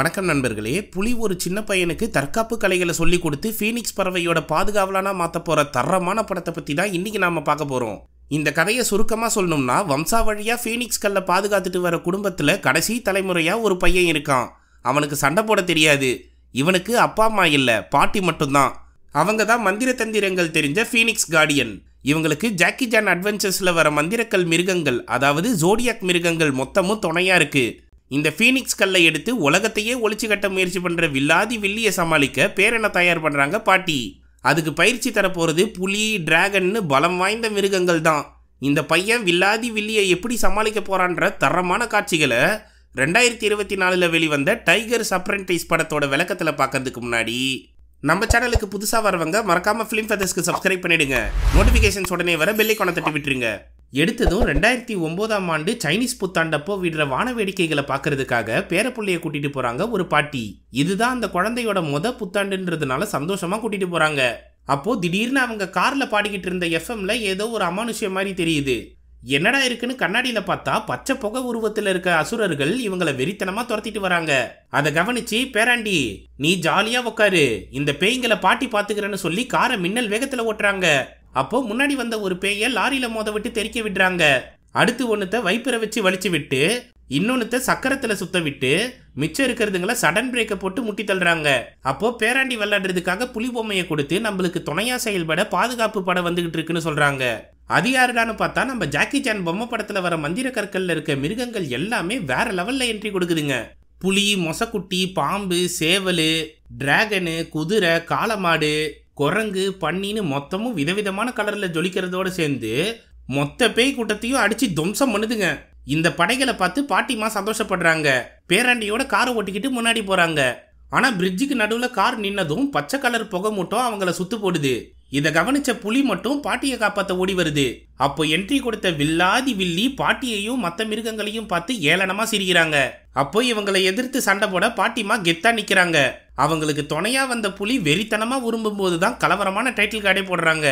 வணக்கம் நண்பர்களே புலி ஒரு சின்ன பையனுக்கு தற்காப்பு கலைகளை சொல்லி கொடுத்து ஃபீனிக்ஸ் பறவையோட பாதுகாவலானா மாற்ற போகிற தரமான படத்தை பற்றி தான் இன்றைக்கி நாம பார்க்க போகிறோம் இந்த கதையை சுருக்கமாக சொல்லணும்னா வம்சா வழியாக ஃபீனிக்ஸ் கல்லை பாதுகாத்துட்டு வர குடும்பத்தில் கடைசி தலைமுறையாக ஒரு பையன் இருக்கான் அவனுக்கு சண்டை போட தெரியாது இவனுக்கு அப்பா அம்மா இல்லை பாட்டி மட்டும்தான் அவங்க தான் மந்திர தந்திரங்கள் தெரிஞ்ச ஃபீனிக்ஸ் கார்டியன் இவங்களுக்கு ஜாக்கி ஜான் அட்வென்ச்சர்ஸில் வர மந்திரக்கல் மிருகங்கள் அதாவது ஜோடியாக் மிருகங்கள் மொத்தமும் துணையாக இருக்குது இந்த ஃபீனிக்ஸ் கல்லை எடுத்து உலகத்தையே ஒழிச்சு கட்ட முயற்சி பண்ணுற வில்லாதி வில்லியை சமாளிக்க பேரென தயார் பண்ணுறாங்க பாட்டி அதுக்கு பயிற்சி தரப்போகிறது புலி டிராகன்னு பலம் வாய்ந்த மிருகங்கள் தான் இந்த பையன் வில்லாதி வில்லியை எப்படி சமாளிக்க போகிறான்ற தரமான காட்சிகளை ரெண்டாயிரத்தி இருபத்தி நாலில் வெளிவந்த டைகர் சப்ரண்டைஸ் படத்தோட விளக்கத்தில் பார்க்கறதுக்கு முன்னாடி நம்ம சேனலுக்கு புதுசாக வரவங்க மறக்காமல் ஃபிலிம் ஃபெதர்ஸ்க்கு சப்ஸ்கிரைப் பண்ணிடுங்க நோட்டிஃபிகேஷன்ஸ் உடனே வர பெல்லை கொணத்தை தட்டி விட்டுருங்க எடுத்ததும் ரெண்டாயிரத்தி ஒம்போதாம் ஆண்டு சைனீஸ் புத்தாண்டப்போ விடுற வான வேடிக்கைகளை பார்க்கறதுக்காக பேரப்புள்ளைய கூட்டிட்டு போறாங்க ஒரு பாட்டி இதுதான் அந்த குழந்தையோட முத புத்தாண்டுன்றதுனால சந்தோஷமா கூட்டிட்டு போறாங்க அப்போ திடீர்னு அவங்க கார்ல பாடிக்கிட்டு இருந்த எஃப்எம்ல ஏதோ ஒரு அமானுஷ்யம் மாதிரி தெரியுது என்னடா இருக்குன்னு கண்ணாடியில பார்த்தா பச்சை புகை உருவத்துல இருக்க அசுரர்கள் இவங்களை வெறித்தனமா துரத்திட்டு வராங்க அதை கவனிச்சு பேராண்டி நீ ஜாலியா உக்காரு இந்த பேய்களை பாட்டி பாத்துக்கிறேன்னு சொல்லி காரை மின்னல் வேகத்துல ஓட்டுறாங்க அப்போ முன்னாடி வந்த ஒரு பேயை லாரியில மோத விட்டு தெறிக்க விடுறாங்க அடுத்து ஒன்றுத்த வைப்பிர வச்சு வலிச்சு விட்டு இன்னொன்னுத்த சக்கரத்தில் சுத்த விட்டு மிச்சம் இருக்கிறதுங்களை சடன் பிரேக்கை போட்டு முட்டி தள்ளுறாங்க அப்போ பேராண்டி விளையாடுறதுக்காக புலி பொம்மையை கொடுத்து நம்மளுக்கு துணையா செயல்பட பாதுகாப்பு படம் வந்துகிட்டு இருக்குன்னு சொல்றாங்க அது பார்த்தா நம்ம ஜாக்கி சான் பொம்மை படத்துல வர மந்திர கற்கள்ல இருக்க மிருகங்கள் எல்லாமே வேற லெவல்ல என்ட்ரி கொடுக்குதுங்க புலி மொசக்குட்டி பாம்பு சேவல் டிராகனு குதிரை காலமாடு குரங்கு பண்ணின்னு மொத்தமும் விதவிதமான கலரில் ஜொலிக்கிறதோடு சேர்ந்து மொத்த பேய் கூட்டத்தையும் அடித்து துவம்சம் பண்ணுதுங்க இந்த படைகளை பார்த்து பாட்டிமா சந்தோஷப்படுறாங்க பேராண்டியோட காரை ஓட்டிக்கிட்டு முன்னாடி போகிறாங்க ஆனால் பிரிட்ஜுக்கு நடுவில் கார் நின்னதும் பச்சை கலர் புகை மூட்டம் அவங்கள சுத்து போடுது இதை கவனிச்ச புலி மட்டும் பாட்டியை காப்பாற்ற ஓடி வருது அப்போ என்ட்ரி கொடுத்த வில்லாதி வில்லி பாட்டியையும் மற்ற மிருகங்களையும் பார்த்து ஏளனமா சிரிக்கிறாங்க அப்போ இவங்களை எதிர்த்து சண்டை போட பாட்டிமா கெத்தா நிக்கிறாங்க அவங்களுக்கு துணையா வந்த புலி வெறித்தனமா உரும்பும் போதுதான் கலவரமான டைட்டில் கார்டே போடுறாங்க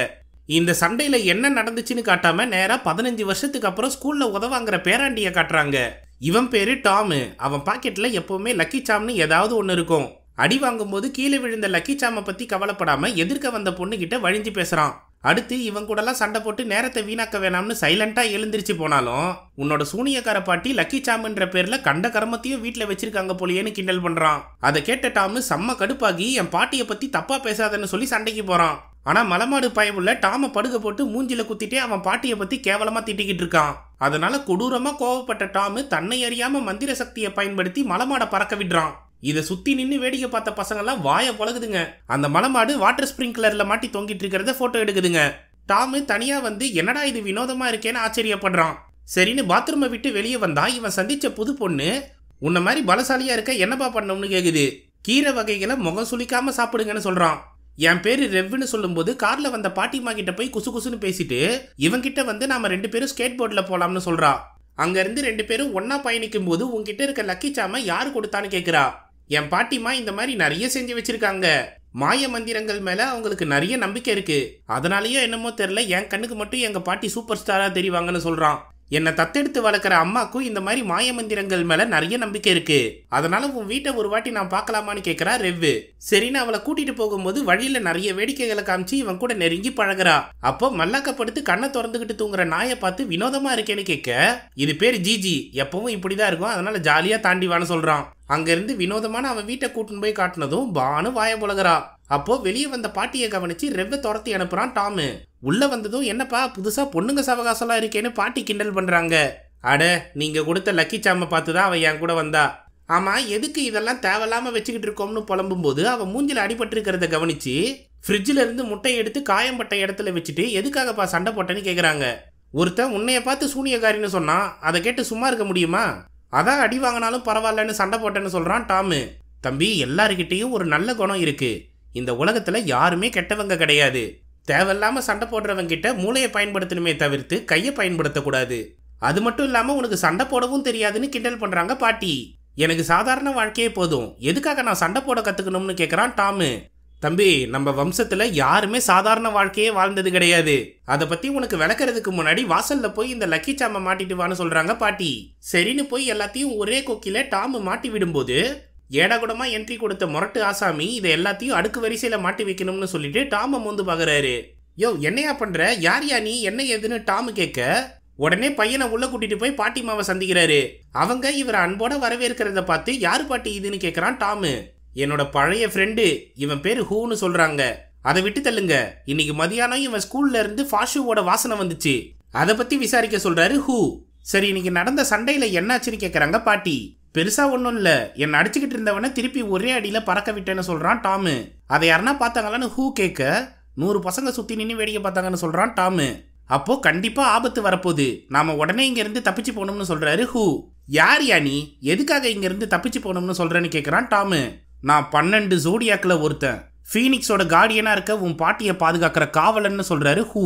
இந்த சண்டையில் என்ன நடந்துச்சுன்னு காட்டாம நேராக பதினஞ்சு வருஷத்துக்கு அப்புறம் ஸ்கூலில் உதவாங்கிற பேராண்டியை காட்டுறாங்க இவன் பேரு டாமு அவன் பாக்கெட்டில் எப்போவுமே லக்கி சாம்னு ஏதாவது ஒன்று இருக்கும் அடி வாங்கும்போது கீழே விழுந்த லக்கி சாமை பற்றி கவலைப்படாமல் எதிர்க்க வந்த பொண்ணுக்கிட்ட வழிஞ்சு பேசுகிறான் அடுத்து இவன் கூடலாம் சண்டை போட்டு நேரத்தை வீணாக்க வேணாம்னு சைலண்டாக எழுந்திரிச்சு போனாலும் உன்னோட சூனியக்கார பாட்டி லக்கி சாம்ன்ற பேரில் கண்ட கரமத்தையும் வீட்டில் வச்சிருக்காங்க போலியேன்னு கிண்டல் பண்ணுறான் அதை கேட்ட டாமு செம்ம கடுப்பாகி என் பாட்டியை பற்றி தப்பாக பேசாதன்னு சொல்லி சண்டைக்கு போகிறான் ஆனால் மலமாடு பயமுள்ள டாமை படுக போட்டு மூஞ்சில குத்திட்டே அவன் பாட்டியை பற்றி கேவலமாக திட்டிக்கிட்டு இருக்கான் அதனால கொடூரமாக கோவப்பட்ட டாமு தன்னை அறியாமல் மந்திர சக்தியை பயன்படுத்தி மலமாடை பறக்க விடுறான் இதை சுத்தி நின்று வேடிக்கை பார்த்த பசங்கள்லாம் வாயை பழகுதுங்க அந்த மலமாடு வாட்டர் ஸ்பிரிங்க்லர்ல மாட்டி தொங்கிட்டு இருக்கிறத போட்டோ எடுக்குதுங்க டாமு தனியா வந்து என்னடா இது வினோதமா இருக்கேன்னு ஆச்சரியப்படுறான் சரின்னு பாத்ரூமை விட்டு வெளியே வந்தா இவன் சந்திச்ச புது பொண்ணு உன்ன மாதிரி பலசாலியா இருக்க என்னப்பா பண்ணணும்னு கேக்குது கீரை வகைகளை முகம் சுளிக்காம சாப்பிடுங்கன்னு சொல்றான் என் பேரு ரெவ்னு சொல்லும்போது கார்ல வந்த பாட்டிமா கிட்ட போய் குசு குசுன்னு பேசிட்டு இவங்கிட்ட வந்து நாம ரெண்டு பேரும் ஸ்கேட் போர்டில் போலாம்னு சொல்றா அங்க இருந்து ரெண்டு பேரும் ஒன்னா பயணிக்கும் போது உங்ககிட்ட இருக்க லக்கி சாம யாரு கொடுத்தான்னு கேக்குறா என் பாட்டிமா இந்த மாதிரி நிறைய செஞ்சு வச்சிருக்காங்க மாய மந்திரங்கள் மேல அவங்களுக்கு நிறைய நம்பிக்கை இருக்கு அதனாலயோ என்னமோ தெரியல என் கண்ணுக்கு மட்டும் எங்க பாட்டி சூப்பர் ஸ்டாரா தெரிவாங்கன்னு சொல்றான் என்னை தத்தெடுத்து வளர்க்குற அம்மாக்கும் இந்த மாதிரி மாயமந்திரங்கள் மேல நிறைய நம்பிக்கை இருக்கு அதனால உன் வீட்டை ஒரு வாட்டி நான் பார்க்கலாமான்னு கேட்கிறா ரெவ்வு சரின்னு அவளை கூட்டிட்டு போகும்போது வழியில நிறைய வேடிக்கைகளை காமிச்சு இவன் கூட நெருங்கி பழகுறா அப்போ மல்லாக்கப்படுத்து கண்ணை திறந்துகிட்டு தூங்குற நாயை பார்த்து வினோதமா இருக்கேன்னு கேட்க இது பேர் ஜிஜி எப்பவும் இப்படிதான் இருக்கும் அதனால ஜாலியா தாண்டிவான்னு சொல்றான் அங்கிருந்து வினோதமான அவன் வீட்டை கூட்டின்னு போய் காட்டினதும் பானு வாய புலகிறா அப்போது வெளியே வந்த பாட்டியை கவனித்து ரெவ்வை துரத்தி அனுப்புகிறான் டாமு உள்ளே வந்ததும் என்னப்பா புதுசாக பொண்ணுங்க சவகாசம்லாம் இருக்கேன்னு பாட்டி கிண்டல் பண்ணுறாங்க அட நீங்கள் கொடுத்த லக்கி சாமை பார்த்து தான் அவன் என் கூட வந்தா ஆமாம் எதுக்கு இதெல்லாம் தேவையில்லாமல் வச்சுக்கிட்டு இருக்கோம்னு புலம்பும்போது அவன் மூஞ்சில் அடிபட்டிருக்கிறத கவனித்து ஃப்ரிட்ஜில் இருந்து முட்டை எடுத்து காயம்பட்ட இடத்துல வச்சுட்டு எதுக்காகப்பா சண்டை போட்டேன்னு கேட்குறாங்க ஒருத்தன் உன்னைய பார்த்து சூனியக்காரின்னு சொன்னான் அதை கேட்டு சும்மா இருக்க முடியுமா அதான் அடி வாங்கினாலும் பரவாயில்லன்னு சண்டை போட்டேன்னு சொல்கிறான் டாமு தம்பி எல்லாருக்கிட்டேயும் ஒரு நல்ல குணம் இருக்குது இந்த உலகத்தில் யாருமே கெட்டவங்க கிடையாது தேவையில்லாமல் சண்டை போடுறவங்கிட்ட மூளையை பயன்படுத்தணுமே தவிர்த்து கையை பயன்படுத்தக்கூடாது அது மட்டும் இல்லாமல் உனக்கு சண்டை போடவும் தெரியாதுன்னு கிண்டல் பண்ணுறாங்க பாட்டி எனக்கு சாதாரண வாழ்க்கையே போதும் எதுக்காக நான் சண்டை போட கற்றுக்கணும்னு கேட்குறான் டாமு தம்பி நம்ம வம்சத்தில் யாருமே சாதாரண வாழ்க்கையே வாழ்ந்தது கிடையாது அதை பற்றி உனக்கு விளக்குறதுக்கு முன்னாடி வாசலில் போய் இந்த லக்கி சாமை மாட்டிட்டு வான்னு சொல்கிறாங்க பாட்டி சரின்னு போய் எல்லாத்தையும் ஒரே கொக்கியில் டாமு மாட்டி விடும்போது ஏடாகுடமாக என்ட்ரி கொடுத்த முரட்டு ஆசாமி இதை எல்லாத்தையும் அடுக்கு வரிசையில் மாட்டி வைக்கணும்னு சொல்லிட்டு டாமம் வந்து பார்க்குறாரு யோ என்னையா பண்ணுற யார் யா நீ என்ன ஏதுன்னு டாம் கேட்க உடனே பையனை உள்ளே கூட்டிகிட்டு போய் பாட்டி மாவை சந்திக்கிறாரு அவங்க இவர் அன்போட வரவேற்கிறத பார்த்து யார் பாட்டி இதுன்னு கேட்குறான் டாமு என்னோட பழைய ஃப்ரெண்டு இவன் பேர் ஹூன்னு சொல்கிறாங்க அதை விட்டு தள்ளுங்க இன்னைக்கு மதியானம் இவன் ஸ்கூல்ல இருந்து ஃபாஷுவோட வாசனை வந்துச்சு அதை பற்றி விசாரிக்க சொல்கிறாரு ஹூ சரி இன்னைக்கு நடந்த சண்டையில் என்னாச்சுன்னு கேட்குறாங்க பாட்டி பெருசாக ஒன்றும் இல்லை என்னை அடிச்சுக்கிட்டு இருந்தவனே திருப்பி ஒரே அடியில் பறக்க விட்டேன்னு சொல்கிறான் டாமு அதை யாருன்னா பார்த்தாங்களான்னு ஹூ கேட்க நூறு பசங்க சுற்றி நின்று வேடிக்கை பார்த்தாங்கன்னு சொல்கிறான் டாமு அப்போது கண்டிப்பாக ஆபத்து வரப்போகுது நாம் உடனே இங்கேருந்து தப்பிச்சு போகணும்னு சொல்கிறாரு ஹூ யார் யா நீ எதுக்காக இங்கேருந்து தப்பிச்சு போகணும்னு சொல்கிறேன்னு கேட்குறான் டாமு நான் பன்னெண்டு ஜோடியாக்கில் ஒருத்தன் ஃபீனிக்ஸோட கார்டியனாக இருக்க உன் பாட்டியை பாதுகாக்கிற காவலன்னு சொல்கிறாரு ஹூ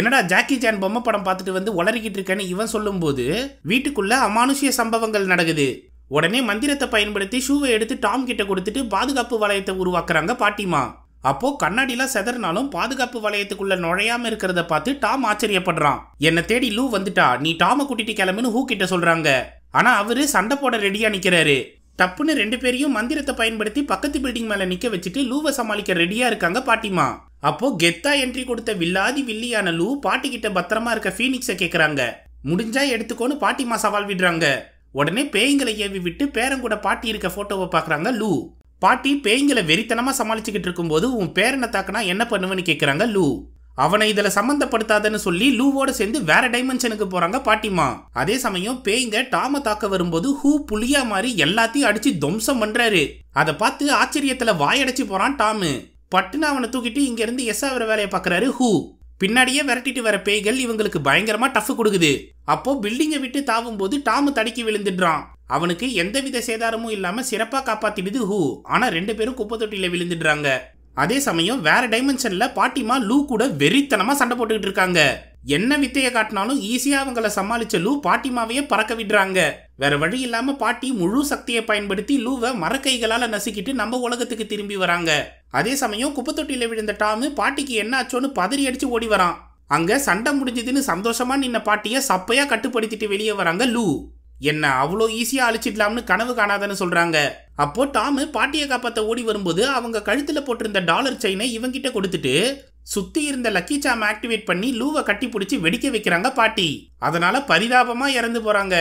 என்னடா ஜாக்கி ஜான் பொம்மை படம் பார்த்துட்டு வந்து உளறிக்கிட்டு இருக்கேன்னு இவன் சொல்லும்போது வீட்டுக்குள்ள அமானுஷிய சம்பவங்கள் நடக்குது உடனே மந்திரத்தை பயன்படுத்தி ஷூவை எடுத்து டாம் கிட்ட கொடுத்துட்டு பாதுகாப்பு வளையத்தை உருவாக்குறாங்க பாட்டிமா அப்போ கண்ணாடிலாம் செதறினாலும் பாதுகாப்பு வளையத்துக்குள்ள நுழையாம இருக்கிறத பார்த்து டாம் ஆச்சரியப்படுறான் என்னை தேடி லூ வந்துட்டா நீ டாம கூட்டிட்டு கிளம்புன்னு ஹூ கிட்ட சொல்றாங்க ஆனா அவரு சண்டை போட ரெடியா நிக்கிறாரு டப்புன்னு ரெண்டு பேரையும் மந்திரத்தை பயன்படுத்தி பக்கத்து பில்டிங் மேல நிக்க வச்சுட்டு லூவை சமாளிக்க ரெடியா இருக்காங்க பாட்டிமா அப்போ கெத்தா என்ட்ரி கொடுத்த வில்லாதி வில்லியான லூ பாட்டி கிட்ட பத்திரமா இருக்க ஃபீனிக்ஸை கேக்குறாங்க முடிஞ்சா எடுத்துக்கோன்னு பாட்டிமா சவால் விடுறாங்க உடனே பேய்களை ஏவி விட்டு பேரங்கூட பாட்டி இருக்க ஃபோட்டோவை பார்க்குறாங்க லூ பாட்டி பேய்களை வெறித்தனமாக சமாளிச்சுக்கிட்டு இருக்கும்போது உன் பேரனை தாக்கினா என்ன பண்ணுவேன்னு கேட்குறாங்க லூ அவனை இதில் சம்மந்தப்படுத்தாதன்னு சொல்லி லூவோட சேர்ந்து வேற டைமென்ஷனுக்கு போகிறாங்க பாட்டிமா அதே சமயம் பேய்ங்க டாம தாக்க வரும்போது ஹூ புளியா மாதிரி எல்லாத்தையும் அடிச்சு துவம்சம் பண்ணுறாரு அதை பார்த்து ஆச்சரியத்தில் வாயடைச்சு போகிறான் டாமு பட்டுன்னு அவனை தூக்கிட்டு இங்கேருந்து எஸ் ஆகிற வேலையை பார்க்குறாரு ஹூ பின்னாடியே விரட்டிட்டு வர பேய்கள் இவங்களுக்கு பயங்கரமாக டஃப் கொடுக்குது அப்போ பில்டிங்கை விட்டு தாவும் போது டாமு தடுக்கி விழுந்துடுறான் அவனுக்கு எந்தவித சேதாரமும் இல்லாம சிறப்பா காப்பாத்திடுது ஹூ ஆனா ரெண்டு பேரும் குப்பை தொட்டியில் விழுந்துடுறாங்க அதே சமயம் வேற டைமென்ஷன்ல பாட்டிமா லூ கூட வெறித்தனமா சண்டை போட்டுக்கிட்டு இருக்காங்க என்ன வித்தையை காட்டினாலும் ஈஸியா அவங்கள சமாளிச்ச லூ பாட்டிமாவையே பறக்க விடுறாங்க வேற வழி இல்லாம பாட்டி முழு சக்தியை பயன்படுத்தி லூவை மரக்கைகளால நசுக்கிட்டு நம்ம உலகத்துக்கு திரும்பி வராங்க அதே சமயம் குப்பத்தொட்டியில விழுந்த டாமு பாட்டிக்கு என்ன ஆச்சோன்னு பதறி அடிச்சு ஓடி வரான் அங்கே சண்டை முடிஞ்சதுன்னு சந்தோஷமாக நின்ன பாட்டியை சப்பையாக கட்டுப்படுத்திட்டு வெளியே வராங்க லூ என்ன அவ்வளோ ஈஸியாக அழிச்சிடலாம்னு கனவு காணாதன்னு சொல்கிறாங்க அப்போ டாமு பாட்டியை காப்பாற்ற ஓடி வரும்போது அவங்க கழுத்தில் போட்டிருந்த டாலர் செயினை இவங்கிட்ட கொடுத்துட்டு சுத்தி இருந்த லக்கி சாம் ஆக்டிவேட் பண்ணி லூவை கட்டி பிடிச்சி வெடிக்க வைக்கிறாங்க பாட்டி அதனால பரிதாபமா இறந்து போறாங்க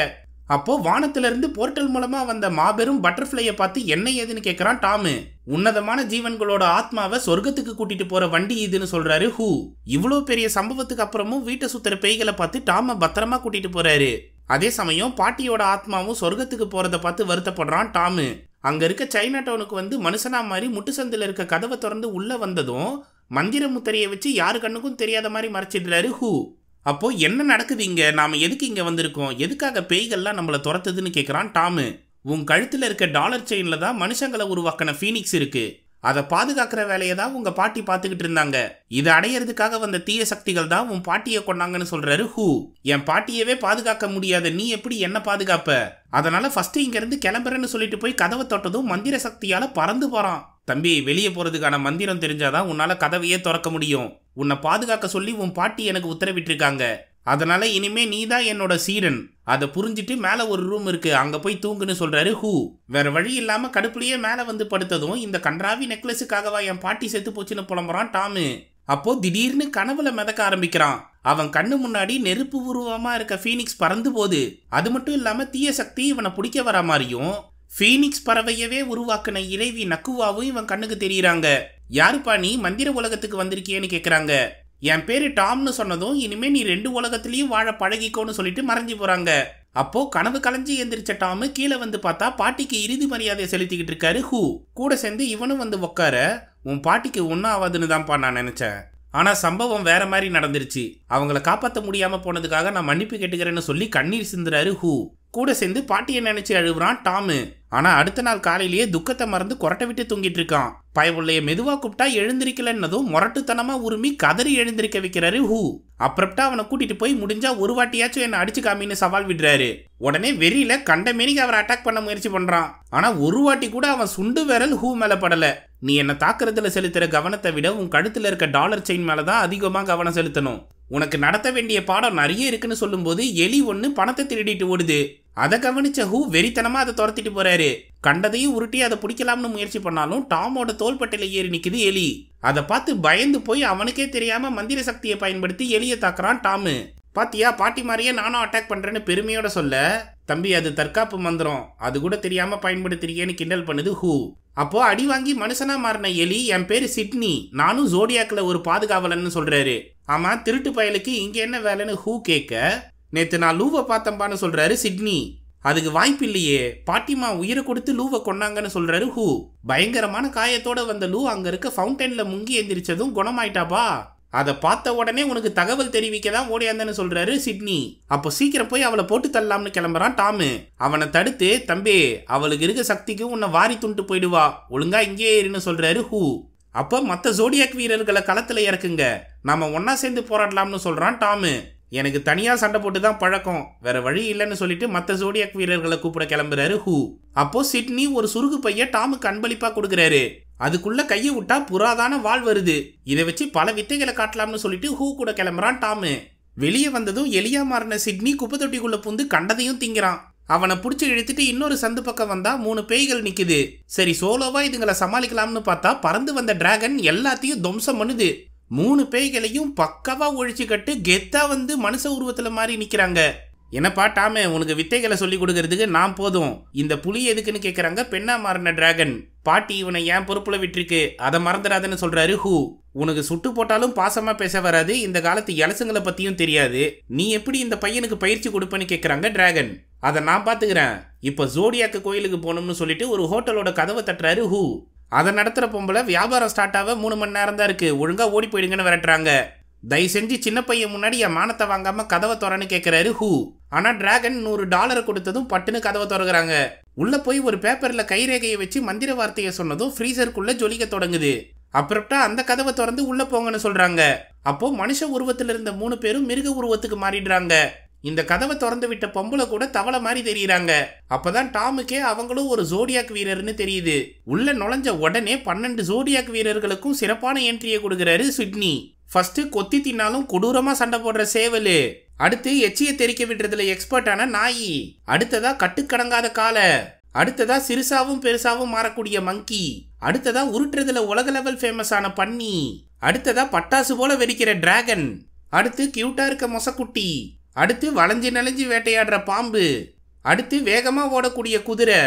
அப்போ வானத்திலிருந்து போர்ட்டல் மூலமா வந்த மாபெரும் பட்டர்ஃப்ளையை பார்த்து என்ன ஏதுன்னு கேட்குறான் டாமு உன்னதமான ஜீவன்களோட ஆத்மாவை சொர்க்கத்துக்கு கூட்டிட்டு போற வண்டி இதுன்னு சொல்றாரு ஹூ இவ்வளோ பெரிய சம்பவத்துக்கு அப்புறமும் வீட்டை சுத்துற பேய்களை பார்த்து டாம பத்திரமா கூட்டிட்டு போறாரு அதே சமயம் பாட்டியோட ஆத்மாவும் சொர்க்கத்துக்கு போறத பார்த்து வருத்தப்படுறான் டாமு அங்க இருக்க சைனா டவுனுக்கு வந்து மனுஷனா மாதிரி முட்டுசந்தில் இருக்க கதவை திறந்து உள்ள வந்ததும் மந்திர முத்திரையை வச்சு யாரு கண்ணுக்கும் தெரியாத மாதிரி மறைச்சிடுறாரு ஹூ அப்போ என்ன நடக்குது இங்க நாம எதுக்கு இங்க வந்திருக்கோம் எதுக்காக பேய்கள்லாம் நம்மளை துரத்துதுன்னு கேட்குறான் டாமு உன் கழுத்தில் இருக்க டாலர் செயினில் தான் மனுஷங்களை உருவாக்கின ஃபீனிக்ஸ் இருக்கு அதை பாதுகாக்கிற வேலையை தான் உங்க பாட்டி பார்த்துக்கிட்டு இருந்தாங்க இதை அடையிறதுக்காக வந்த தீய சக்திகள் தான் உன் பாட்டியை கொண்டாங்கன்னு சொல்றாரு ஹூ என் பாட்டியவே பாதுகாக்க முடியாத நீ எப்படி என்ன பாதுகாப்ப அதனால ஃபர்ஸ்ட் இங்கிருந்து கிளம்புறேன்னு சொல்லிட்டு போய் கதவை தொட்டதும் மந்திர சக்தியால பறந்து போறான் தம்பி வெளியே போறதுக்கான மந்திரம் தெரிஞ்சாதான் உன்னால கதவையே திறக்க முடியும் உன்னை பாதுகாக்க சொல்லி உன் பாட்டி எனக்கு உத்தரவிட்டிருக்காங்க அதனால் இனிமே நீ தான் என்னோட சீடன் அதை புரிஞ்சிட்டு மேலே ஒரு ரூம் இருக்குது அங்கே போய் தூங்குன்னு சொல்கிறாரு ஹூ வேற வழி இல்லாமல் கடுப்புலையே மேலே வந்து படுத்ததும் இந்த கன்றாவி நெக்லஸுக்காகவா என் பாட்டி செத்து போச்சுன்னு புலம்புறான் டாமு அப்போ திடீர்னு கனவுல மிதக்க ஆரம்பிக்கிறான் அவன் கண்ணு முன்னாடி நெருப்பு உருவமா இருக்க ஃபீனிக்ஸ் பறந்து போது அது மட்டும் இல்லாம தீய சக்தி இவனை பிடிக்க வர மாதிரியும் ஃபீனிக்ஸ் பறவையவே உருவாக்கின இறைவி நக்குவாவும் இவன் கண்ணுக்கு தெரியுறாங்க யாருப்பா நீ மந்திர உலகத்துக்கு வந்திருக்கியேன்னு கேட்குறாங்க என் பேர் டாம்னு சொன்னதும் இனிமே நீ ரெண்டு உலகத்திலயும் வாழ பழகிக்கோன்னு சொல்லிட்டு மறைஞ்சு போகிறாங்க அப்போ கனவு கலைஞ்சி எந்திரிச்ச டாமு கீழே வந்து பார்த்தா பாட்டிக்கு இறுதி மரியாதையை செலுத்திக்கிட்டு இருக்காரு ஹூ கூட சேர்ந்து இவனும் வந்து உக்கார உன் பாட்டிக்கு ஒன்னும் ஆகாதுன்னு தான்ப்பா நான் நினச்சேன் ஆனால் சம்பவம் வேற மாதிரி நடந்துருச்சு அவங்கள காப்பாற்ற முடியாமல் போனதுக்காக நான் மன்னிப்பு கேட்டுக்கிறேன்னு சொல்லி கண்ணீர் சிந்துறாரு ஹூ கூட சேர்ந்து பாட்டியை நினைச்சு அழுகுறான் டாமு ஆனா அடுத்த நாள் காலையிலேயே துக்கத்தை மறந்து கொரட்டை விட்டு தூங்கிட்டு இருக்கான் பயவுள்ளைய மெதுவா கூப்பிட்டா எழுந்திருக்கலன்னதும் முரட்டுத்தனமா உருமி கதறி எழுந்திருக்க வைக்கிறாரு ஹூ அப்புறம்ட்டா அவனை கூட்டிட்டு போய் முடிஞ்சா ஒரு வாட்டியாச்சும் என்ன அடிச்சு காமின்னு சவால் விடுறாரு உடனே வெறியில கண்ட மேனிக்கு அவரை அட்டாக் பண்ண முயற்சி பண்றான் ஆனா ஒரு வாட்டி கூட அவன் சுண்டு விரல் ஹூ மேல படல நீ என்ன தாக்குறதுல செலுத்துற கவனத்தை விட உன் கழுத்துல இருக்க டாலர் செயின் மேலதான் அதிகமா கவனம் செலுத்தணும் உனக்கு நடத்த வேண்டிய பாடம் நிறைய இருக்குன்னு சொல்லும்போது எலி ஒன்று பணத்தை திருடிட்டு ஓடுது அதை கவனிச்ச ஹூ வெறித்தனமாக அதை துரத்திட்டு போறாரு கண்டதையும் உருட்டி அதை பிடிக்கலாம்னு முயற்சி பண்ணாலும் டாமோட தோள்பட்டையில ஏறி நிக்குது எலி அதை பார்த்து பயந்து போய் அவனுக்கே தெரியாம மந்திர சக்தியை பயன்படுத்தி எலியை தாக்குறான் டாமு பாத்தியா பாட்டி மாதிரியே நானும் அட்டாக் பண்றேன்னு பெருமையோட சொல்ல தம்பி அது தற்காப்பு மந்திரம் அது கூட தெரியாம பயன்படுத்துறீங்கன்னு கிண்டல் பண்ணுது ஹூ அப்போ அடி வாங்கி மனுஷனா மாறின எலி என் பேரு சிட்னி நானும் ஜோடியாக்கில் ஒரு பாதுகாவலன்னு சொல்றாரு ஆமா திருட்டு பயலுக்கு இங்க என்ன வேலைன்னு ஹூ கேட்க நேற்று நான் லூவை பார்த்தம்பான்னு சொல்கிறாரு சிட்னி அதுக்கு வாய்ப்பு இல்லையே பாட்டிமா உயிரை கொடுத்து லூவை கொன்னாங்கன்னு சொல்கிறாரு ஹூ பயங்கரமான காயத்தோடு வந்த லூ அங்கே இருக்க ஃபவுண்டனில் முங்கி எந்திரிச்சதும் குணமாயிட்டாப்பா அதை பார்த்த உடனே உனக்கு தகவல் தெரிவிக்க தான் ஓடியாந்தன்னு சொல்றாரு சிட்னி அப்போ சீக்கிரம் போய் அவளை போட்டு தள்ளலாம்னு கிளம்புறான் டாமு அவனை தடுத்து தம்பி அவளுக்கு இருக்க சக்திக்கு உன்னை வாரி துண்டு போயிடுவா ஒழுங்கா இங்கேயே இருன்னு சொல்றாரு ஹூ அப்போ மற்ற ஜோடியாக் வீரர்களை களத்தில் இறக்குங்க நாம ஒன்னா சேர்ந்து போராடலாம்னு சொல்றான் டாமு எனக்கு தனியாக சண்டை போட்டு தான் பழக்கம் வேற வழி இல்லைன்னு சொல்லிட்டு மற்ற ஜோடியாக் வீரர்களை கூப்பிட கிளம்புறாரு ஹூ அப்போ சிட்னி ஒரு சுருகு பைய டாமுக்கு அன்பளிப்பா கொடுக்குறாரு அதுக்குள்ள கையை விட்டா புறாதான வாழ் வருது இதை வச்சு பல வித்தைகளை காட்டலாம்னு சொல்லிட்டு ஹூ கூட கிளம்புறான் டாமு வெளியே வந்ததும் எலியா மாறின சிட்னி குப்பை தொட்டிக்குள்ள புந்து கண்டதையும் திங்கிறான் அவனை பிடிச்சி இழுத்துட்டு இன்னொரு சந்து பக்கம் வந்தா மூணு பேய்கள் நிக்குது சரி சோலோவா இதுங்களை சமாளிக்கலாம்னு பார்த்தா பறந்து வந்த டிராகன் எல்லாத்தையும் துவம்சம் பண்ணுது மூணு பேய்களையும் பக்காவாக ஒழிச்சு கட்டு கெத்தாக வந்து மனுஷ உருவத்தில் மாறி நிற்கிறாங்க என்னப்பா டாமே உனக்கு வித்தைகளை சொல்லி கொடுக்கறதுக்கு நான் போதும் இந்த புலி எதுக்குன்னு கேட்குறாங்க பெண்ணா மாறின டிராகன் பாட்டி இவனை ஏன் பொறுப்பில் விட்டுருக்கு அதை மறந்துடாதன்னு சொல்கிறாரு ஹூ உனக்கு சுட்டு போட்டாலும் பாசமாக பேச வராது இந்த காலத்து எலசுங்களை பற்றியும் தெரியாது நீ எப்படி இந்த பையனுக்கு பயிற்சி கொடுப்பேன்னு கேட்குறாங்க டிராகன் அதை நான் பாத்துக்கிறேன் இப்போ ஜோடியாக்கு கோயிலுக்கு போனோம்னு சொல்லிட்டு ஒரு ஹோட்டலோட கதவை தட்டுறாரு ஹூ அதை நடத்துகிற பொம்பளை வியாபாரம் ஸ்டார்ட் ஆக மூணு மணி நேரம் தான் இருக்குது ஒழுங்காக ஓடி போயிடுங்கன்னு விரட்டுறாங்க தயவு செஞ்சு சின்ன பையன் முன்னாடி என் மானத்தை வாங்காம கதவை திறன்னு கேட்குறாரு ஹூ ஆனால் டிராகன் நூறு டாலரை கொடுத்ததும் பட்டுன்னு கதவை தொடங்குறாங்க உள்ளே போய் ஒரு பேப்பரில் கைரேகையை வச்சு மந்திர வார்த்தையை சொன்னதும் ஃப்ரீசருக்குள்ளே ஜொலிக்க தொடங்குது அப்புறம்ட்டா அந்த கதவை திறந்து உள்ளே போங்கன்னு சொல்கிறாங்க அப்போது மனுஷ உருவத்தில் இருந்த மூணு பேரும் மிருக உருவத்துக்கு மாறிடுறாங்க இந்த கதவை திறந்து விட்ட பொம்பளை கூட தவளை மாதிரி தெரியுறாங்க அப்பதான் டாமுக்கே அவங்களும் ஒரு ஜோடியாக் வீரர்னு தெரியுது உள்ள நுழைஞ்ச உடனே பன்னெண்டு ஜோடியாக் வீரர்களுக்கும் சிறப்பான என்ட்ரியை கொடுக்கிறாரு சிட்னி ஃபர்ஸ்ட் கொத்தி தின்னாலும் கொடூரமா சண்டை போடுற சேவலு அடுத்து எச்சியை தெரிக்க விடுறதுல எக்ஸ்பர்ட்டான நாயி அடுத்ததா கட்டுக்கடங்காத காலை அடுத்ததா சிறுசாவும் பெருசாவும் மாறக்கூடிய மங்கி அடுத்ததா உருட்டுறதுல உலக லெவல் ஃபேமஸான பன்னி அடுத்ததா பட்டாசு போல வெடிக்கிற டிராகன் அடுத்து கியூட்டா இருக்க மொசக்குட்டி அடுத்து வளைஞ்சு நலைஞ்சு வேட்டையாடுற பாம்பு அடுத்து வேகமாக ஓடக்கூடிய குதிரை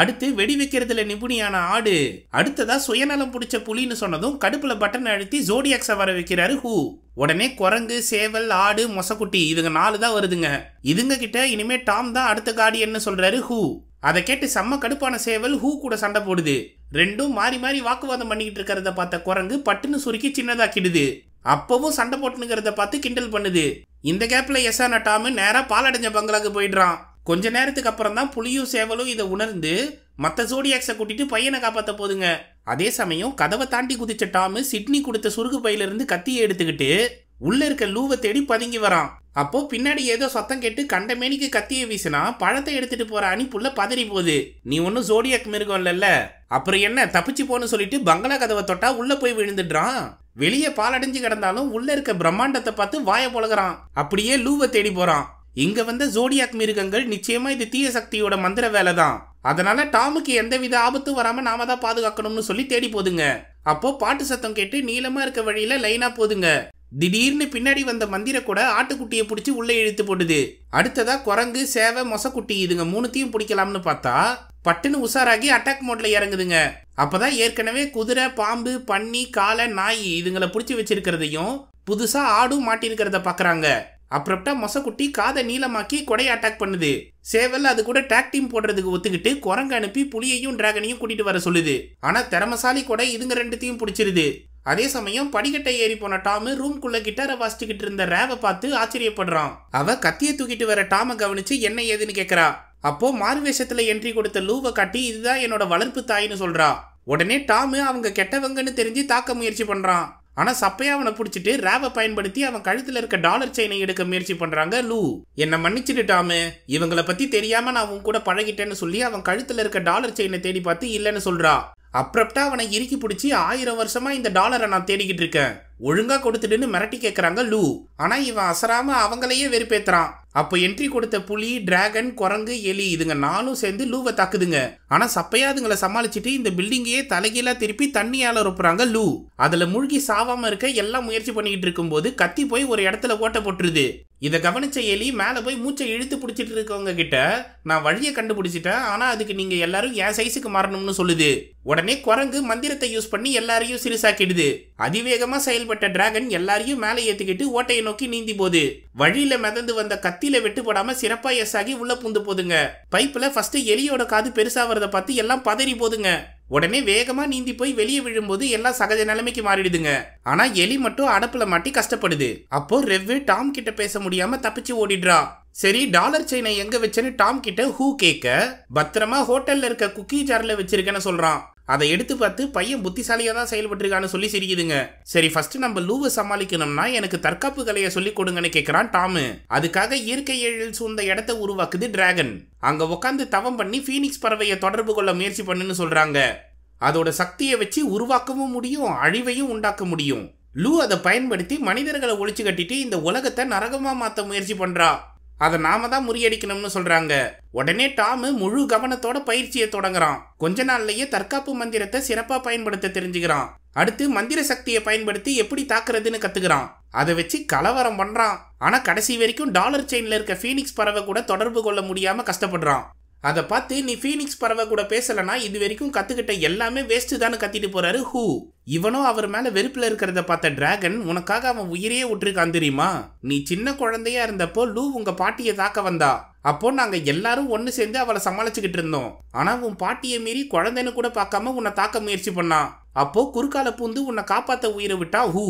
அடுத்து வெடி வைக்கிறதுல நிபுணியான ஆடு அடுத்ததா சுயநலம் பிடிச்ச புலின்னு சொன்னதும் கடுப்புல பட்டன் அழுத்தி ஜோடியாக்ஸ வர வைக்கிறாரு ஹூ உடனே குரங்கு சேவல் ஆடு மொசக்குட்டி இதுங்க நாலு தான் வருதுங்க இதுங்க கிட்ட இனிமே டாம் தான் அடுத்த என்ன சொல்றாரு ஹூ அதை கேட்டு செம்ம கடுப்பான சேவல் ஹூ கூட சண்டை போடுது ரெண்டும் மாறி மாறி வாக்குவாதம் பண்ணிக்கிட்டு இருக்கிறத பார்த்த குரங்கு பட்டுன்னு சுருக்கி சின்னதாக்கிடுது அப்பவும் சண்டை போட்டுனுங்கிறத பார்த்து கிண்டல் பண்ணுது இந்த கேப்பில் எஸ்ஆர் நட்டாமு நேராக பாலடைஞ்ச பங்களாக்கு போயிடுறான் கொஞ்ச நேரத்துக்கு அப்புறம் தான் புலியும் சேவலும் இதை உணர்ந்து மற்ற சோடியாக்ஸை கூட்டிட்டு பையனை காப்பாற்ற போதுங்க அதே சமயம் கதவை தாண்டி குதிச்ச டாமு சிட்னி கொடுத்த சுருக்கு பையிலிருந்து கத்தியை எடுத்துக்கிட்டு உள்ள இருக்க லூவை தேடி பதுங்கி வரான் அப்போ பின்னாடி ஏதோ சத்தம் கேட்டு கண்ட மேனிக்கு கத்தியை வீசினா பழத்தை எடுத்துட்டு போற அணிப்புள்ள பதறி போகுது நீ ஒன்னும் சோடியாக் மிருகம் இல்லல்ல அப்புறம் என்ன தப்பிச்சு போன்னு சொல்லிட்டு பங்களா கதவை தொட்டா உள்ள போய் விழுந்துடுறான் வெளியே பாலடைஞ்சு கிடந்தாலும் உள்ள இருக்க பிரம்மாண்டத்தை பார்த்து வாய பொழுகிறான் அப்படியே லூவை தேடி போறான் இங்க வந்த ஜோடியாக் மிருகங்கள் நிச்சயமா இது தீய சக்தியோட மந்திர வேலை தான் அதனால டாமுக்கு எந்தவித ஆபத்தும் வராம நாம தான் பாதுகாக்கணும்னு சொல்லி தேடி போதுங்க அப்போ பாட்டு சத்தம் கேட்டு நீளமா இருக்க வழியில லைனா போதுங்க திடீர்னு பின்னாடி வந்த மந்திர கூட ஆட்டுக்குட்டியை பிடிச்சி உள்ளே இழுத்து போடுது அடுத்ததா குரங்கு சேவை மொசக்குட்டி இதுங்க மூணுத்தையும் பிடிக்கலாம்னு பார்த்தா பட்டுன்னு உஷாராகி அட்டாக் மோட்ல இறங்குதுங்க அப்பதான் ஏற்கனவே குதிரை பாம்பு பன்னி காலை நாய் இதுங்களை பிடிச்சி வச்சிருக்கிறதையும் புதுசா ஆடும் மாட்டிருக்கிறத பாக்குறாங்க அப்புறம்ட்டா மொசக்குட்டி காதை நீளமாக்கி கொடையை அட்டாக் பண்ணுது சேவல் அது கூட டேக் டீம் போடுறதுக்கு ஒத்துக்கிட்டு குரங்கு அனுப்பி புலியையும் டிராகனையும் கூட்டிட்டு வர சொல்லுது ஆனா திறமசாலி கொடை இதுங்க ரெண்டுத்தையும் பிடிச்சிருது அதே சமயம் படிக்கட்டை ஏறி போன டாமு ரூம்குள்ள கிட்டாரை வாசிச்சுக்கிட்டு இருந்த ரேவை பார்த்து ஆச்சரியப்படுறான் அவ கத்தியை தூக்கிட்டு வர டாம கவனிச்சு என்ன ஏதுன்னு கேக்குறா அப்போ மார்வேஷத்துல என்ட்ரி கொடுத்த லூவை காட்டி இதுதான் என்னோட வளர்ப்பு தாயின்னு சொல்றா உடனே டாமு அவங்க கெட்டவங்கன்னு தெரிஞ்சு தாக்க முயற்சி பண்றான் ஆனா சப்பையா அவனை பிடிச்சிட்டு ரேவை பயன்படுத்தி அவன் கழுத்துல இருக்க டாலர் செயினை எடுக்க முயற்சி பண்றாங்க லூ என்ன மன்னிச்சிட்டு டாமு இவங்களை பத்தி தெரியாம நான் உன் கூட பழகிட்டேன்னு சொல்லி அவன் கழுத்துல இருக்க டாலர் செயினை தேடி பார்த்து இல்லைன்னு சொல்றா அப்ரப்டா அவனை இறுக்கி பிடிச்சி ஆயிரம் வருஷமாக இந்த டாலரை நான் தேடிக்கிட்டு இருக்கேன் ஒழுங்காக கொடுத்துடுன்னு மிரட்டி கேட்குறாங்க லூ ஆனால் இவன் அசராம அவங்களையே வெறுப்பேத்துறான் அப்போ என்ட்ரி கொடுத்த புலி டிராகன் குரங்கு எலி இதுங்க நாலும் சேர்ந்து லூவை தாக்குதுங்க ஆனால் சப்பையா அதுங்களை சமாளிச்சுட்டு இந்த பில்டிங்கையே தலைகீழாக திருப்பி தண்ணியால ரொப்புறாங்க லூ அதில் மூழ்கி சாவாமல் இருக்க எல்லாம் முயற்சி பண்ணிக்கிட்டு போது கத்தி போய் ஒரு இடத்துல ஓட்ட போட்டுருது இதை கவனிச்ச எலி மேலே போய் மூச்சை இழுத்து பிடிச்சிட்டு இருக்கவங்க கிட்ட நான் வழியை கண்டுபிடிச்சிட்டேன் ஆனால் அதுக்கு நீங்கள் எல்லாரும் என் சைஸுக்கு மாறணும்னு சொல்லுது உடனே குரங்கு மந்திரத்தை யூஸ் பண்ணி எல்லாரையும் சிறுசாக்கிடுது அதிவேகமாக செயல் அடிபட்ட டிராகன் எல்லாரையும் மேலே ஏத்திக்கிட்டு ஓட்டையை நோக்கி நீந்தி போகுது வழியில மிதந்து வந்த கத்தியில வெட்டுப்படாம சிறப்பா எஸ் ஆகி உள்ள பூந்து போதுங்க பைப்ல ஃபர்ஸ்ட் எலியோட காது பெருசாகிறத பார்த்து எல்லாம் பதறி போதுங்க உடனே வேகமா நீந்தி போய் வெளியே விழும்போது எல்லாம் சகஜ நிலைமைக்கு மாறிடுதுங்க ஆனா எலி மட்டும் அடப்புல மாட்டி கஷ்டப்படுது அப்போ ரெவ்வே டாம் கிட்ட பேச முடியாம தப்பிச்சு ஓடிடுறான் சரி டாலர் செயினை எங்க வச்சேன்னு டாம் கிட்ட ஹூ கேட்க பத்திரமா ஹோட்டல்ல இருக்க குக்கி ஜார்ல வச்சிருக்கேன்னு சொல்றான் அதை எடுத்து பார்த்து பையன் புத்திசாலியாக தான் செயல்பட்டுருக்கான்னு சொல்லி சிரிக்குதுங்க சரி ஃபர்ஸ்ட் நம்ம லூவை சமாளிக்கணும்னா எனக்கு தற்காப்பு கலையை சொல்லி கொடுங்கன்னு கேட்குறான் டாமு அதுக்காக இயற்கை எழில் சூழ்ந்த இடத்த உருவாக்குது டிராகன் அங்கே உட்காந்து தவம் பண்ணி ஃபீனிக்ஸ் பறவையை தொடர்பு கொள்ள முயற்சி பண்ணுன்னு சொல்கிறாங்க அதோட சக்தியை வச்சு உருவாக்கவும் முடியும் அழிவையும் உண்டாக்க முடியும் லூ அதை பயன்படுத்தி மனிதர்களை ஒழிச்சு கட்டிட்டு இந்த உலகத்தை நரகமாக மாற்ற முயற்சி பண்ணுறா அதை நாம தான் முறியடிக்கணும்னு சொல்றாங்க உடனே டாமு முழு கவனத்தோட பயிற்சியை தொடங்குறான் கொஞ்ச நாள்லயே தற்காப்பு மந்திரத்தை சிறப்பா பயன்படுத்த தெரிஞ்சுக்கிறான் அடுத்து மந்திர சக்தியை பயன்படுத்தி எப்படி தாக்குறதுன்னு கத்துக்கிறான் அதை வச்சு கலவரம் பண்றான் ஆனா கடைசி வரைக்கும் டாலர் செயின்ல இருக்க ஃபீனிக்ஸ் பறவை கூட தொடர்பு கொள்ள முடியாம கஷ்டப்படுறான் அதை பார்த்து நீ ஃபீனிக்ஸ் பறவை கூட பேசலனா இது வரைக்கும் கற்றுக்கிட்ட எல்லாமே வேஸ்ட்டு தானே கத்திட்டு போகிறாரு ஹூ இவனோ அவர் மேலே வெறுப்பில் இருக்கிறத பார்த்த டிராகன் உனக்காக அவன் உயிரையே விட்டுருக்கான் தெரியுமா நீ சின்ன குழந்தையா இருந்தப்போ லூ உங்கள் பாட்டியை தாக்க வந்தா அப்போ நாங்கள் எல்லாரும் ஒன்று சேர்ந்து அவளை சமாளிச்சுக்கிட்டு இருந்தோம் ஆனால் உன் பாட்டியை மீறி குழந்தைன்னு கூட பார்க்காம உன்னை தாக்க முயற்சி பண்ணான் அப்போ குறுக்கால பூந்து உன்னை காப்பாற்ற உயிரை விட்டா ஹூ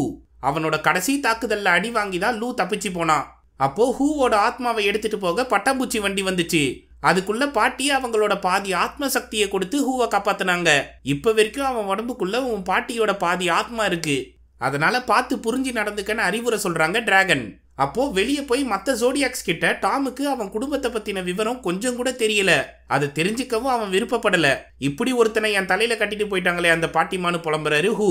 அவனோட கடைசி தாக்குதலில் அடி வாங்கி தான் லூ தப்பிச்சு போனான் அப்போ ஹூவோட ஆத்மாவை எடுத்துட்டு போக பட்டாம்பூச்சி வண்டி வந்துச்சு அதுக்குள்ள பாட்டியை அவங்களோட பாதி ஆத்ம சக்தியை கொடுத்து ஹூவை காப்பாத்தினாங்க இப்ப வரைக்கும் அவன் உடம்புக்குள்ள உன் பாட்டியோட பாதி ஆத்மா இருக்கு அதனால பார்த்து புரிஞ்சு நடந்துக்கன்னு அறிவுரை சொல்றாங்க டிராகன் அப்போ வெளியே போய் மற்ற ஜோடியாக்ஸ் கிட்ட டாமுக்கு அவன் குடும்பத்தை பத்தின விவரம் கொஞ்சம் கூட தெரியல அதை தெரிஞ்சுக்கவும் அவன் விருப்பப்படல இப்படி ஒருத்தனை என் தலையில கட்டிட்டு போயிட்டாங்களே அந்த பாட்டிமானு புலம்புறாரு ஹூ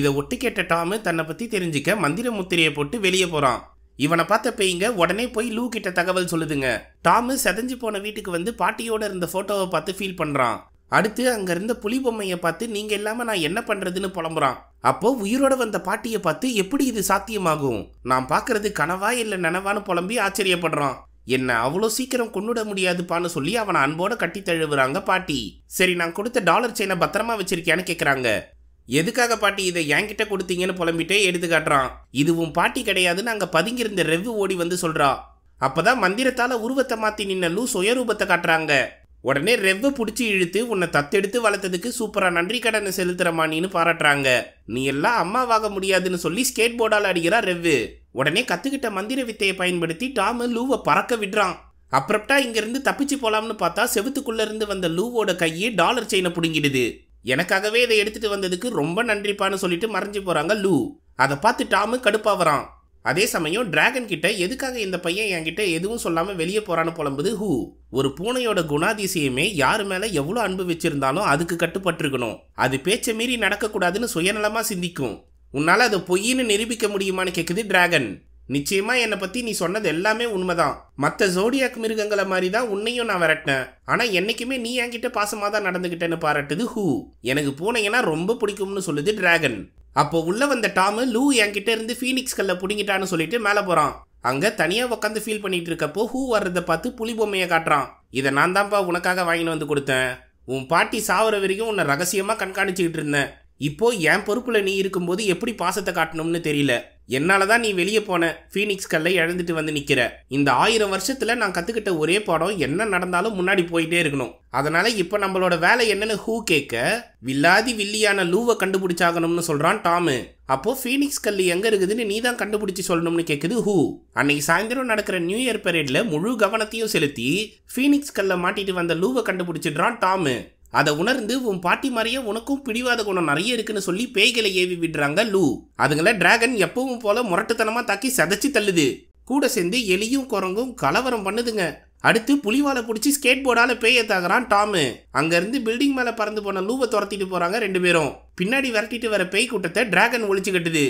இதை ஒட்டு கேட்ட டாமு தன்னை பத்தி தெரிஞ்சுக்க மந்திர முத்திரையை போட்டு வெளியே போறான் இவனை பார்த்த பேய்ங்க உடனே போய் லூ கிட்ட தகவல் சொல்லுதுங்க டாமு செதஞ்சு போன வீட்டுக்கு வந்து பாட்டியோட இருந்த ஃபோட்டோவை பார்த்து ஃபீல் பண்ணுறான் அடுத்து அங்கே இருந்த புலி பொம்மையை பார்த்து நீங்கள் இல்லாமல் நான் என்ன பண்ணுறதுன்னு புலம்புறான் அப்போ உயிரோட வந்த பாட்டியை பார்த்து எப்படி இது சாத்தியமாகும் நான் பார்க்கறது கனவா இல்லை நனவான்னு புலம்பி ஆச்சரியப்படுறான் என்ன அவ்வளோ சீக்கிரம் கொண்டுட முடியாதுப்பான்னு சொல்லி அவனை அன்போட கட்டி தழுவுறாங்க பாட்டி சரி நான் கொடுத்த டாலர் செயினை பத்திரமா வச்சிருக்கேன்னு கேட்குறாங்க எதுக்காக பாட்டி இதை என்கிட்ட கொடுத்தீங்கன்னு புலம்பிட்டே எடுத்து காட்டுறான் இதுவும் பாட்டி கிடையாது நாங்க பதுங்கியிருந்த ரெவ்வு ஓடி வந்து சொல்றா அப்பதான் மந்திரத்தால உருவத்தை மாத்தி நின்ன லூ சுயரூபத்தை காட்டுறாங்க உடனே ரெவ்வை பிடிச்சி இழுத்து உன்னை தத்தெடுத்து வளர்த்ததுக்கு சூப்பரா நன்றி கடனை செலுத்துறமா பாராட்டுறாங்க நீ எல்லாம் அம்மாவாக முடியாதுன்னு சொல்லி ஸ்கேட் போர்டால் அடிக்கிறா ரெவ்வு உடனே கத்துக்கிட்ட மந்திர வித்தையை பயன்படுத்தி டாமு லூவை பறக்க விடுறான் அப்புறம்டா இங்கிருந்து தப்பிச்சு போலாம்னு பார்த்தா செவத்துக்குள்ள இருந்து வந்த லூவோட கையை டாலர் செயினை பிடுங்கிடுது எனக்காகவே இதை எடுத்துகிட்டு வந்ததுக்கு ரொம்ப நன்றிப்பான்னு சொல்லிட்டு மறைஞ்சு போகிறாங்க லூ அதை பார்த்து டாமு கடுப்பாக வரான் அதே சமயம் டிராகன் கிட்ட எதுக்காக இந்த பையன் என்கிட்ட எதுவும் சொல்லாமல் வெளியே போறான்னு புலம்புது ஹூ ஒரு பூனையோட குணாதிசயமே யார் மேலே எவ்வளோ அன்பு வச்சிருந்தாலும் அதுக்கு கட்டுப்பட்டிருக்கணும் அது பேச்சை மீறி நடக்கக்கூடாதுன்னு சுயநலமாக சிந்திக்கும் உன்னால் அதை பொய்ன்னு நிரூபிக்க முடியுமான்னு கேட்குது டிராகன் நிச்சயமா என்னை பத்தி நீ சொன்னது எல்லாமே உண்மைதான் மற்ற ஜோடியாக் மிருகங்களை மாதிரி தான் உன்னையும் நான் விரட்டினேன் ஆனா என்னைக்குமே நீ என்கிட்ட பாசமா தான் நடந்துகிட்டேன்னு பாராட்டுது ஹூ எனக்கு பூனைங்கன்னா ரொம்ப பிடிக்கும்னு சொல்லுது டிராகன் அப்போ உள்ள வந்த டாமு லூ என்கிட்ட இருந்து ஃபீனிக்ஸ் கல்ல பிடிங்கிட்டான்னு சொல்லிட்டு மேலே போறான் அங்க தனியா உட்காந்து ஃபீல் பண்ணிட்டு இருக்கப்போ ஹூ வர்றத பார்த்து புலி பொம்மையை காட்டுறான் இதை நான் தான்ப்பா உனக்காக வாங்கின்னு வந்து கொடுத்தேன் உன் பாட்டி சாவர வரைக்கும் உன்னை ரகசியமா கண்காணிச்சுக்கிட்டு இருந்தேன் இப்போ என் பொறுப்புல நீ இருக்கும்போது எப்படி பாசத்தை காட்டணும்னு தெரியல என்னால தான் நீ வெளியே போன ஃபீனிக்ஸ் கல்லை இழந்துட்டு வந்து நிக்கிற இந்த ஆயிரம் வருஷத்துல நான் கத்துக்கிட்ட ஒரே பாடம் என்ன நடந்தாலும் முன்னாடி போயிட்டே இருக்கணும் அதனால இப்ப நம்மளோட வேலை என்னன்னு ஹூ கேட்க வில்லாதி வில்லியான லூவை கண்டுபிடிச்சாகணும்னு சொல்றான் டாமு அப்போ ஃபீனிக்ஸ் கல் எங்க இருக்குதுன்னு நீ தான் கண்டுபிடிச்சு சொல்லணும்னு கேக்குது ஹூ அன்னைக்கு சாயந்தரம் நடக்கிற நியூ இயர் பரேட்ல முழு கவனத்தையும் செலுத்தி ஃபீனிக்ஸ் கல்லை மாட்டிட்டு வந்த லூவை கண்டுபிடிச்சிடுறான் டாமு அதை உணர்ந்து உன் பாட்டி மாதிரியே உனக்கும் பிடிவாத குணம் நிறைய இருக்குன்னு சொல்லி பேய்களை ஏவி விடுறாங்க லூ அதுங்கள டிராகன் எப்பவும் போல முரட்டுத்தனமா தாக்கி சதைச்சி தள்ளுது கூட சேர்ந்து எலியும் குரங்கும் கலவரம் பண்ணுதுங்க அடுத்து புலிவாலை பிடிச்சி ஸ்கேட் போர்டால பேய தாக்குறான் டாமு அங்கேருந்து பில்டிங் மேலே பறந்து போன லூவை துரத்திட்டு போகிறாங்க ரெண்டு பேரும் பின்னாடி விரட்டிட்டு வர பேய் கூட்டத்தை டிராகன் ஒழிச்சு கட்டுது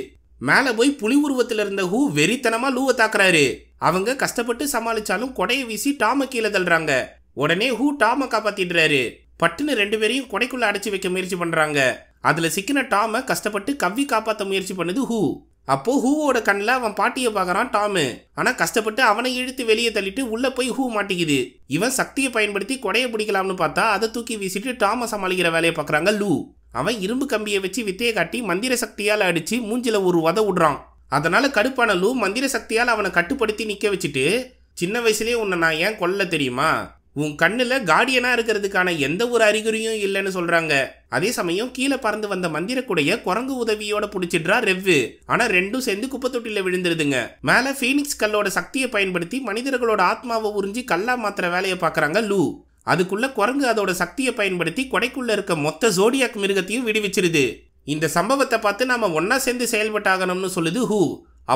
மேலே போய் புலி உருவத்தில் இருந்த ஹூ வெறித்தனமாக லூவை தாக்குறாரு அவங்க கஷ்டப்பட்டு சமாளிச்சாலும் கொடையை வீசி டாமை கீழே தள்ளுறாங்க உடனே ஹூ டாமை காப்பாத்திடுறாரு பட்டுன்னு ரெண்டு பேரையும் கொடைக்குள்ளே அடைச்சி வைக்க முயற்சி பண்ணுறாங்க அதில் சிக்கின டாமை கஷ்டப்பட்டு கவ்வி காப்பாற்ற முயற்சி பண்ணுது ஹூ அப்போ ஹூவோட கண்ணில் அவன் பாட்டியை பார்க்குறான் டாமு ஆனால் கஷ்டப்பட்டு அவனை இழுத்து வெளியே தள்ளிட்டு உள்ளே போய் ஹூ மாட்டிக்குது இவன் சக்தியை பயன்படுத்தி கொடையை பிடிக்கலாம்னு பார்த்தா அதை தூக்கி வீசிட்டு டாமை சமாளிக்கிற வேலையை பார்க்குறாங்க லூ அவன் இரும்பு கம்பியை வச்சு வித்தையை காட்டி மந்திர சக்தியால் அடித்து மூஞ்சில் ஒரு உத விடுறான் அதனால் கடுப்பான லூ மந்திர சக்தியால் அவனை கட்டுப்படுத்தி நிற்க வச்சுட்டு சின்ன வயசுலேயே உன்னை நான் ஏன் கொல்ல தெரியுமா உன் கண்ணில் கார்டியனாக இருக்கிறதுக்கான எந்த ஒரு அறிகுறியும் இல்லைன்னு சொல்கிறாங்க அதே சமயம் கீழே பறந்து வந்த மந்திரக்குடைய குரங்கு உதவியோட பிடிச்சிடுறா ரெவ்வு ஆனா ரெண்டும் சேர்ந்து குப்பத்தொட்டியில விழுந்துருதுங்க மேல ஃபீனிக்ஸ் கல்லோட சக்தியை பயன்படுத்தி மனிதர்களோட ஆத்மாவை உறிஞ்சி கல்லா மாத்திர வேலையை பாக்குறாங்க லூ அதுக்குள்ள குரங்கு அதோட சக்தியை பயன்படுத்தி கொடைக்குள்ள இருக்க மொத்த ஜோடியாக் மிருகத்தையும் விடுவிச்சிருது இந்த சம்பவத்தை பார்த்து நாம ஒன்னா சேர்ந்து செயல்பட்டாகணும்னு சொல்லுது ஹூ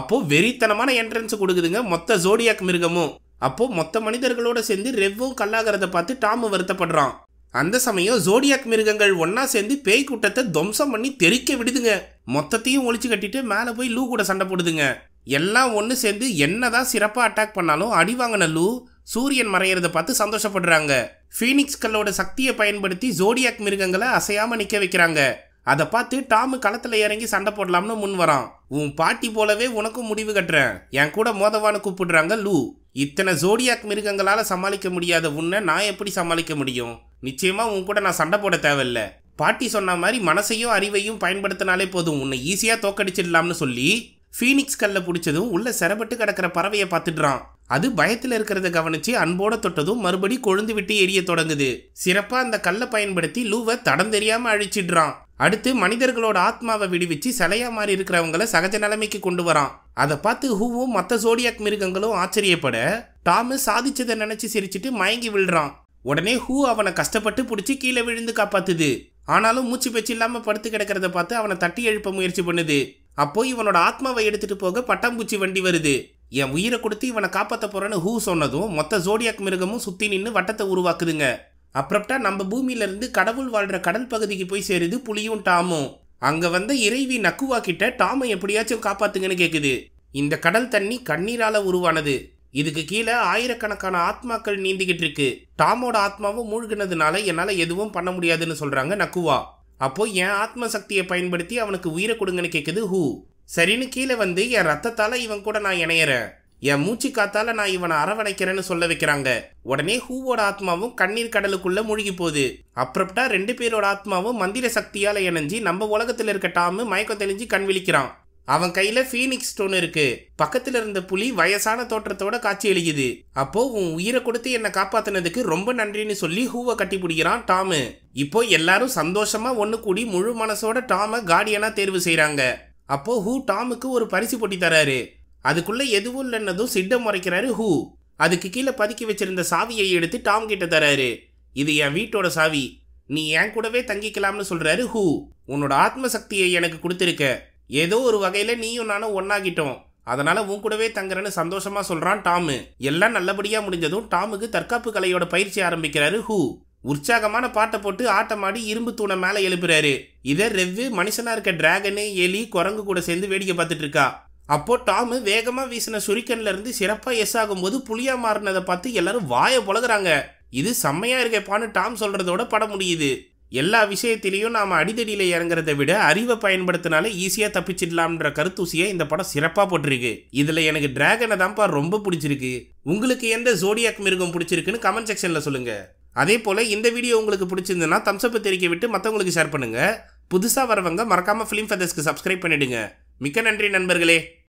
அப்போ வெறித்தனமான என்ட்ரன்ஸ் கொடுக்குதுங்க மொத்த ஜோடியாக் மிருகமும் அப்போது மொத்த மனிதர்களோட சேர்ந்து ரெவ்வும் கல்லாகிறத பார்த்து டாமு வருத்தப்படுறான் அந்த சமயம் ஜோடியாக் மிருகங்கள் ஒன்னா சேர்ந்து பேய் கூட்டத்தை துவம்சம் பண்ணி தெறிக்க விடுதுங்க மொத்தத்தையும் ஒழிச்சு கட்டிட்டு மேலே போய் லூ கூட சண்டை போடுதுங்க எல்லாம் ஒன்று சேர்ந்து என்னதான் சிறப்பாக அட்டாக் பண்ணாலும் அடி வாங்கின லூ சூரியன் மறையிறத பார்த்து சந்தோஷப்படுறாங்க ஃபீனிக்ஸ்களோட சக்தியை பயன்படுத்தி ஜோடியாக் மிருகங்களை அசையாமல் நிற்க வைக்கிறாங்க அதை பார்த்து டாமு களத்தில் இறங்கி சண்டை போடலாம்னு முன் வரான் உன் பாட்டி போலவே உனக்கும் முடிவு கட்டுறேன் என் கூட மோதவான்னு கூப்பிடுறாங்க லூ இத்தனை ஜோடியாக் மிருகங்களால் சமாளிக்க முடியாத உன்னை நான் எப்படி சமாளிக்க முடியும் நிச்சயமாக உன் கூட நான் சண்டை போட தேவையில்ல பாட்டி சொன்ன மாதிரி மனசையும் அறிவையும் பயன்படுத்தினாலே போதும் உன்னை ஈஸியாக தோக்கடிச்சிடலாம்னு சொல்லி ஃபீனிக்ஸ் கல்ல பிடிச்சதும் உள்ள சிறப்பட்டு கிடக்கிற பறவையை பார்த்துடுறான் அது பயத்தில் இருக்கிறத கவனிச்சு அன்போட தொட்டதும் மறுபடி கொழுந்து விட்டு எரிய தொடங்குது சிறப்பாக அந்த கல்லை பயன்படுத்தி லூவை தடம் தெரியாமல் அழிச்சிடுறான் அடுத்து மனிதர்களோட ஆத்மாவை விடுவிச்சு சிலையா மாறி இருக்கிறவங்கள சகஜ நிலைமைக்கு கொண்டு வரான் அதை பார்த்து ஹூவும் மற்ற சோடியாக் மிருகங்களும் ஆச்சரியப்பட டாமு சாதிச்சதை நினைச்சு சிரிச்சிட்டு மயங்கி விழுறான் உடனே ஹூ அவனை கஷ்டப்பட்டு பிடிச்சி கீழே விழுந்து காப்பாத்துது ஆனாலும் மூச்சு பேச்சு இல்லாமல் படுத்து கிடக்கிறத பார்த்து அவனை தட்டி எழுப்ப முயற்சி பண்ணுது அப்போ இவனோட ஆத்மாவை எடுத்துட்டு போக பட்டாம்பூச்சி வண்டி வருது என் உயிரை கொடுத்து இவனை காப்பாற்ற போறேன்னு ஹூ சொன்னதும் மொத்த ஜோடியாக் மிருகமும் சுத்தி நின்று வட்டத்தை உருவாக்குதுங்க அப்ரப்டா நம்ம பூமியிலேருந்து கடவுள் வாழ்கிற கடல் பகுதிக்கு போய் சேருது புளியும் டாமும் அங்கே வந்த இறைவி நக்குவா கிட்ட டாமை எப்படியாச்சும் காப்பாத்துங்கன்னு கேட்குது இந்த கடல் தண்ணி கண்ணீரால் உருவானது இதுக்கு கீழே ஆயிரக்கணக்கான ஆத்மாக்கள் நீந்திக்கிட்டு இருக்கு டாமோட ஆத்மாவும் மூழ்கினதுனால என்னால் எதுவும் பண்ண முடியாதுன்னு சொல்கிறாங்க நக்குவா அப்போ என் ஆத்ம சக்தியை பயன்படுத்தி அவனுக்கு உயிரை கொடுங்கன்னு கேட்குது ஹூ சரின்னு கீழே வந்து என் ரத்தத்தால் இவன் கூட நான் இணையறேன் என் மூச்சு காத்தால நான் இவனை அரவணைக்கிறேன்னு சொல்ல வைக்கிறாங்க உடனே ஹூவோட ஆத்மாவும் கண்ணீர் கடலுக்குள்ள மூழ்கி போகுது அப்ரப்டா ரெண்டு பேரோட ஆத்மாவும் மந்திர சக்தியால இணைஞ்சி நம்ம உலகத்துல இருக்க டாமு மயக்கம் தெளிஞ்சு கண் விழிக்கிறான் அவன் கையில ஃபீனிக்ஸ் ஸ்டோன் இருக்கு பக்கத்துல இருந்த புலி வயசான தோற்றத்தோட காட்சி எழுகிது அப்போ உன் உயிரை கொடுத்து என்னை காப்பாத்தினதுக்கு ரொம்ப நன்றின்னு சொல்லி ஹூவை கட்டி பிடிக்கிறான் டாமு இப்போ எல்லாரும் சந்தோஷமா ஒன்று கூடி முழு மனசோட டாமை கார்டியனா தேர்வு செய்யறாங்க அப்போ ஹூ டாமுக்கு ஒரு பரிசு போட்டி தராரு அதுக்குள்ளே எதுவும் இல்லைன்னதும் சிட்டம் முறைக்கிறாரு ஹூ அதுக்கு கீழே பதுக்கி வச்சிருந்த சாவியை எடுத்து டாம் கிட்ட தராரு இது என் வீட்டோட சாவி நீ என் கூடவே தங்கிக்கலாம்னு சொல்கிறாரு ஹூ உன்னோட ஆத்ம சக்தியை எனக்கு கொடுத்துருக்க ஏதோ ஒரு வகையில் நீயும் நானும் ஒன்னாகிட்டோம் அதனால் உன் கூடவே தங்குறேன்னு சந்தோஷமாக சொல்கிறான் டாமு எல்லாம் நல்லபடியாக முடிஞ்சதும் டாமுக்கு தற்காப்பு கலையோட பயிற்சி ஆரம்பிக்கிறாரு ஹூ உற்சாகமான பாட்டை போட்டு ஆட்டமாடி இரும்பு தூணை மேலே எழுப்புறாரு இதை ரெவ்வு மனுஷனாக இருக்க டிராகனு எலி குரங்கு கூட சேர்ந்து வேடிக்கை பார்த்துட்டு இருக்கா அப்போது டாமு வேகமாக வீசின சுரிக்கன்லேருந்து சிறப்பாக எஸ் ஆகும்போது புளியாக மாறினதை பார்த்து எல்லாரும் வாயை புழகிறாங்க இது செம்மையாக இருக்கப்பான்னு டாம் சொல்கிறதோட பட முடியுது எல்லா விஷயத்திலையும் நாம் அடிதடியில் இறங்குறத விட அறிவை பயன்படுத்தினாலே ஈஸியாக தப்பிச்சிடலாம்ன்ற கருத்தூசியை இந்த படம் சிறப்பாக போட்டிருக்கு இதில் எனக்கு டிராகனை தான்ப்பா ரொம்ப பிடிச்சிருக்கு உங்களுக்கு எந்த ஜோடியாக் மிருகம் பிடிச்சிருக்குன்னு கமெண்ட் செக்ஷனில் சொல்லுங்கள் அதே போல் இந்த வீடியோ உங்களுக்கு பிடிச்சிருந்ததுன்னா தம்ஸ்அப் தெரிவிக்க விட்டு மற்றவங்களுக்கு ஷேர் பண்ணுங்கள் புதுசாக வரவங்க மறக்காமல் ஃபிலிம் ஃபெதர்ஸ்க்கு சப்ஸ்கிரைப் பண்ணிவிடுங்க மிக்க நன்றி நண்பர்களே